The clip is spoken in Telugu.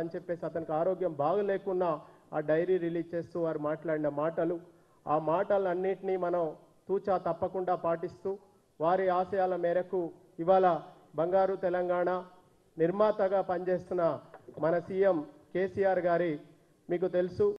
అని చెప్పేసి అతనికి ఆరోగ్యం బాగలేకున్నా ఆ డైరీ రిలీజ్ చేస్తూ వారు మాట్లాడిన మాటలు ఆ మాటలన్నింటినీ మనం తూచా తప్పకుండా పాటిస్తూ వారి ఆశయాల మేరకు ఇవాళ బంగారు తెలంగాణ నిర్మాతగా పనిచేస్తున్న మన సీఎం కేసీఆర్ గారి మీకు తెలుసు